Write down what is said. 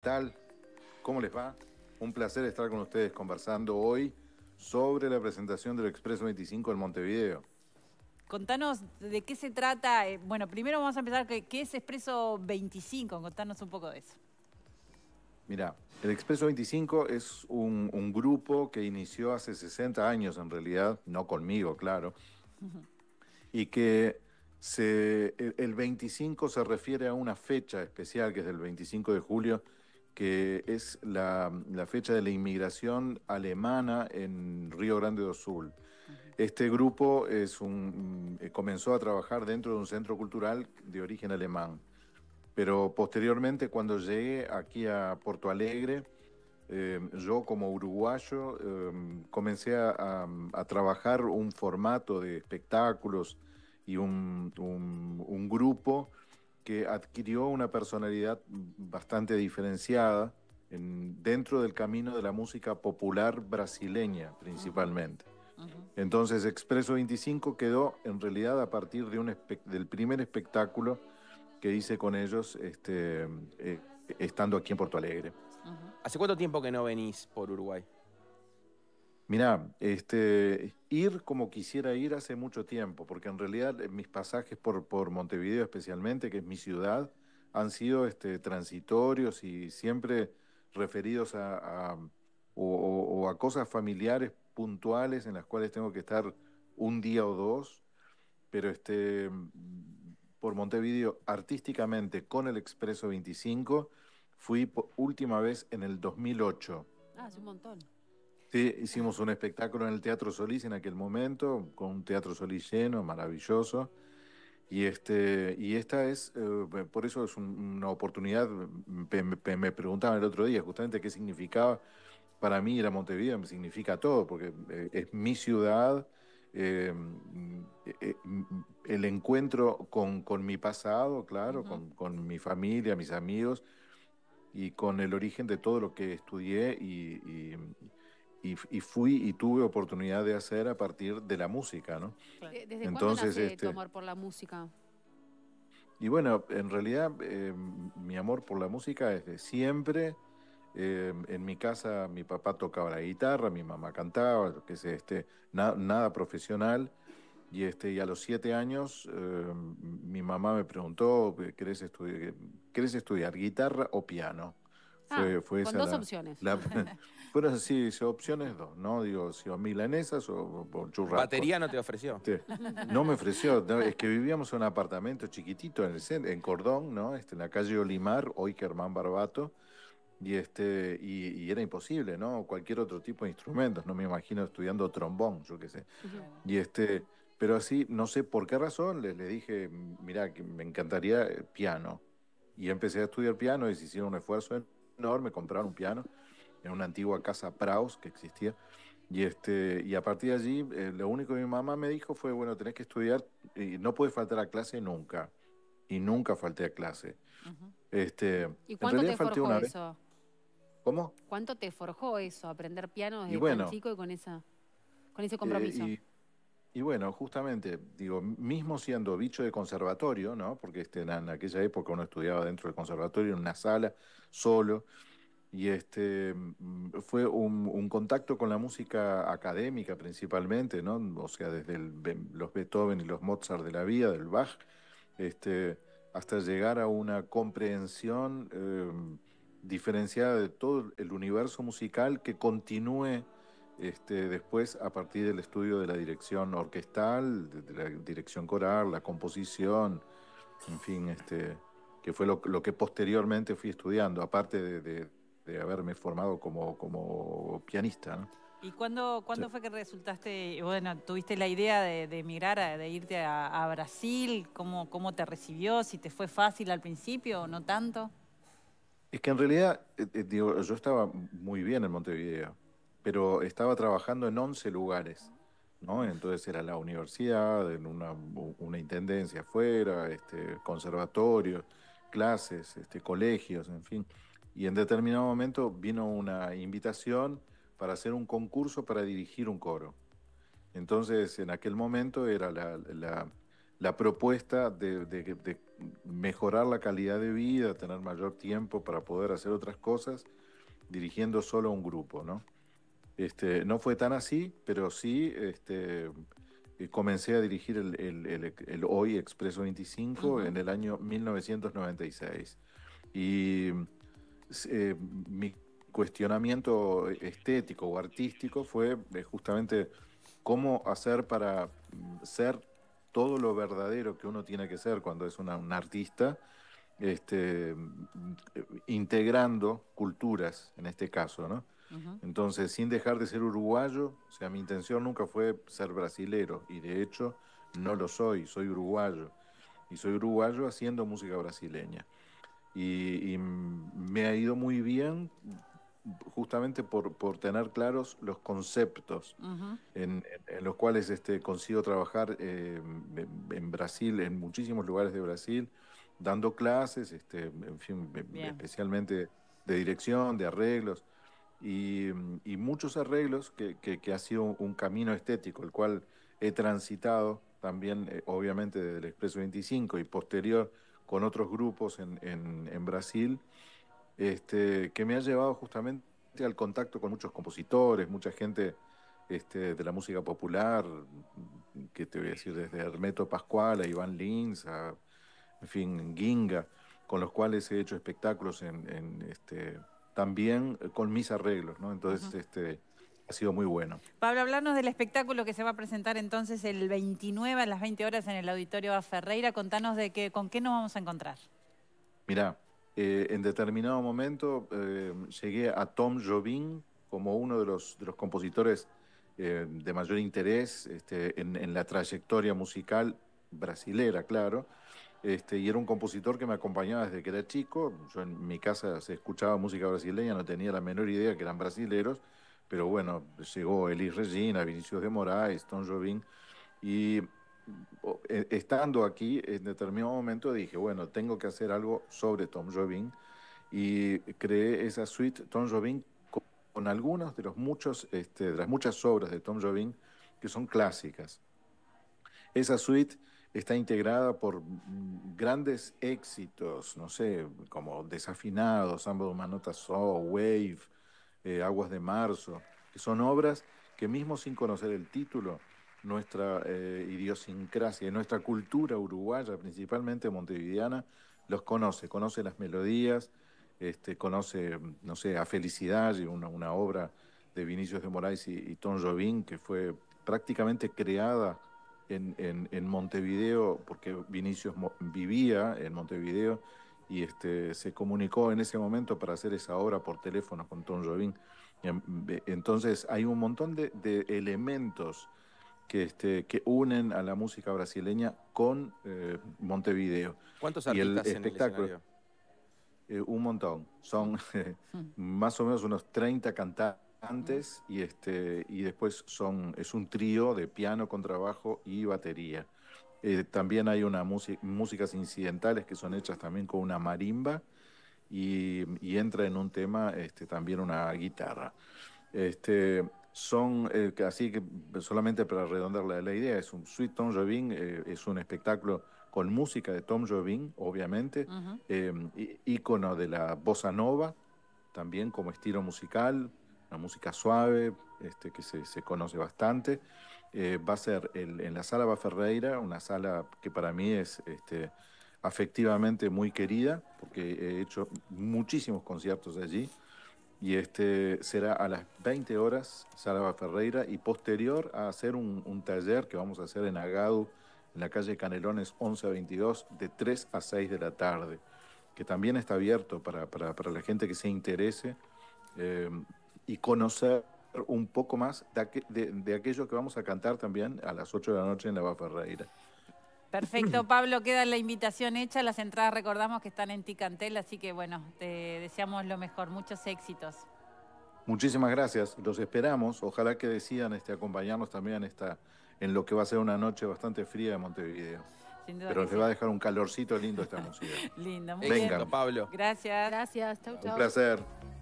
tal? ¿Cómo les va? Un placer estar con ustedes conversando hoy sobre la presentación del Expreso 25 en Montevideo. Contanos de qué se trata. Eh, bueno, primero vamos a empezar, ¿qué es Expreso 25? Contanos un poco de eso. Mira, el Expreso 25 es un, grupo que inició hace 60 años en realidad, no conmigo, claro, y que el, el 25 se refiere a una fecha especial que es el 25 de julio, que es la, fecha de la inmigración alemana en Río Grande do Sul. Este grupo es eh, comenzó a trabajar dentro de un centro cultural de origen alemán, pero posteriormente cuando llegué aquí a Porto Alegre, eh, yo como uruguayo eh, comencé a, trabajar un formato de espectáculos y un grupo que adquirió una personalidad bastante diferenciada dentro del camino de la música popular brasileña principalmente. Entonces Expreso 25 quedó en realidad a partir de un del primer espectáculo que hice con ellos este, eh, estando aquí en Porto Alegre. ¿Hace cuánto tiempo que no venís por Uruguay? Mirá, este, ir como quisiera ir hace mucho tiempo, porque en realidad eh, mis pasajes por, Montevideo especialmente, que es mi ciudad, han sido este, transitorios y siempre referidos a, cosas familiares puntuales en las cuales tengo que estar un día o dos, pero este, por Montevideo artísticamente con el Expreso 25 fui por última vez en el 2008. Ah, hace un montón. Sí, hicimos un espectáculo en el Teatro Solís en aquel momento, con un Teatro Solís lleno, maravilloso. Y, este, y esta es, eh, por eso es una oportunidad, me, preguntaban el otro día justamente qué significaba para mí ir a Montevideo, me significa todo, porque eh, es mi ciudad, eh, el encuentro con, con, mi pasado, claro, con, con, mi familia, mis amigos, y con el origen de todo lo que estudié y, y, fui y tuve oportunidad de hacer a partir de la música, ¿no? ¿Desde Entonces, nace este, tu amor por la música? Y bueno, en realidad em, mi amor por la música es de siempre. Em, en mi casa mi papá tocaba la guitarra, mi mamá cantaba, que es este, nada profesional. Y, este, y a los siete años em, mi mamá me preguntó, ¿querés estudiar guitarra o piano? Ah, fue, dos opciones. fueron así, opciones dos, ¿no? Digo, si o milanesas o, o churrasco. ¿Batería no te ofreció? No me ofreció. es que vivíamos en un apartamento chiquitito en, el, en Cordón, ¿no? Este, en la calle Olimar, hoy Germán Barbato. Y, este, y, era imposible, ¿no? Cualquier otro tipo de instrumentos, no me imagino estudiando trombón, yo qué sé. Y este, pero así, no sé por qué razón, les, le dije, mira, que me encantaría eh, piano. Y empecé a estudiar piano y se hicieron un esfuerzo en enorme, compraron un piano en una antigua casa Praus que existía. Y, este, y a partir de allí, eh, lo único que mi mamá me dijo fue, bueno, tenés que estudiar, y no puedes faltar a clase nunca. Y nunca falté a clase. este, ¿Y cuánto te forjó eso? ¿Cómo? ¿Cuánto te forjó eso, aprender piano desde y tan chico y con, esa, con ese eh, compromiso? Y bueno, justamente, digo, mismo siendo bicho de conservatorio, ¿no? Porque este, en aquella época uno estudiaba dentro del conservatorio, en una sala, solo, y este, mm, fue un, contacto con la música académica principalmente, ¿no? O sea, desde los Beethoven y los Mozart de la vida, del Bach, este, hasta llegar a una comprensión em, diferenciada de todo el universo musical que continúe este, después, a partir del estudio de la dirección orquestal, de la dirección coral, la composición, en fin, este, que fue lo, que posteriormente fui estudiando, aparte de, haberme formado como, como pianista. ¿Y cuándo, cuándo fue que resultaste, bueno, tuviste la idea de, de emigrar, de irte a, Brasil? ¿Cómo, ¿Cómo te recibió? ¿Si te fue fácil al principio o no tanto? Es que en realidad, eh, eh, yo estaba muy bien en Montevideo pero estaba trabajando en 11 lugares, ¿no? Entonces era la universidad, en una, una intendencia afuera, este, conservatorios, clases, este, colegios, en fin. Y en determinado momento vino una invitación para hacer un concurso para dirigir un coro. Entonces, en aquel momento era la, la, propuesta de, de, mejorar la calidad de vida, tener mayor tiempo para poder hacer otras cosas, dirigiendo solo un grupo, ¿no? Este, no fue tan así, pero sí este, eh, comencé a dirigir el, hoy Expreso 25 en el año 1996. Y mm, eh, mi cuestionamiento estético o artístico fue eh, justamente cómo hacer para mm, ser todo lo verdadero que uno tiene que ser cuando es un artista, este, mm, integrando culturas, en este caso, ¿no? Entonces, sin dejar de ser uruguayo, o sea, mi intención nunca fue ser brasilero y de hecho no lo soy, soy uruguayo. Y soy uruguayo haciendo música brasileña. Y, me ha ido muy bien justamente por, tener claros los conceptos en, los cuales este, consigo trabajar eh, en, Brasil, en muchísimos lugares de Brasil, dando clases, este, en fin, especialmente de dirección, de arreglos y, muchos arreglos que, ha sido un camino estético, el cual he transitado también, eh, obviamente, desde el Expreso 25 y posterior con otros grupos en, Brasil, este, que me ha llevado justamente al contacto con muchos compositores, mucha gente este, de la música popular, que te voy a decir, desde Hermeto Pascual a Iván Lins, a, en fin, Ginga, con los cuales he hecho espectáculos en, en este, también eh, con mis arreglos, ¿no? Entonces, este ha sido muy bueno. Pablo, hablarnos del espectáculo que se va a presentar entonces el 29 a las 20 horas en el Auditorio A Ferreira. Contanos de qué, con qué nos vamos a encontrar. Mirá, eh, en determinado momento eh, llegué a Tom Jobim como uno de los, compositores de mayor interés este, en, en, la trayectoria musical brasilera, claro. Este, y era un compositor que me acompañaba desde que era chico. Yo en mi casa se escuchaba música brasileña, no tenía la menor idea que eran brasileros, pero bueno, llegó Elis Regina, Vinicius de Moraes, Tom Jobin y e, estando aquí en determinado momento dije, bueno, tengo que hacer algo sobre Tom Jobin y creé esa suite Tom Jobin con, algunas de, los muchos, este, de las muchas obras de Tom Jobin que son clásicas. Esa suite está integrada por grandes éxitos, no sé, como Desafinados, Samba de Manota So, Wave, eh, Aguas de Marzo, que son obras que mismo sin conocer el título, nuestra eh, idiosincrasia idiosincrasia, nuestra cultura uruguaya, principalmente montevideana, los conoce, conoce las melodías, este, conoce, no sé, a Felicidad, una, una obra de Vinicius de Moraes y, Tom que fue prácticamente creada en, Montevideo, porque Vinicius vivía en Montevideo y este, se comunicó en ese momento para hacer esa obra por teléfono con Tom Robin em, Entonces hay un montón de, elementos que, este, que unen a la música brasileña con eh, Montevideo. ¿Cuántos artistas y el espectáculo, eh, un montón. Son mm. más o menos unos 30 cantantes antes y, este, y después son, es un trío de piano, contrabajo y batería. Eh, también hay una música músicas incidentales que son hechas también con una marimba y, entra en un tema este, también una guitarra. Este, son, eh, así que solamente para redondear la, idea, es un Sweet Tom Jobin eh, es un espectáculo con música de Tom Jobin obviamente, ícono de la bossa nova, también como estilo musical, una música suave, este, que se, conoce bastante. Eh, va a ser en la sala Baferreira una sala que para mí es este, afectivamente muy querida, porque he hecho muchísimos conciertos allí. Y este será a las 20 horas, sala Baferreira y posterior a hacer un, taller que vamos a hacer en Agado, en la calle Canelones 11 a 22, de 3 a 6 de la tarde, que también está abierto para, para, para la gente que se interese. Eh, y conocer un poco más de, aquello que vamos a cantar también a las 8 de la noche en la Ferreira. Perfecto, Pablo, queda la invitación hecha. Las entradas recordamos que están en Ticantel, así que bueno, te deseamos lo mejor, muchos éxitos. Muchísimas gracias, los esperamos. Ojalá que decidan este, acompañarnos también en, esta, en lo que va a ser una noche bastante fría de Montevideo. Pero se va a dejar un calorcito lindo esta música. lindo, muy Venga. Pablo. Gracias. Gracias, Un placer.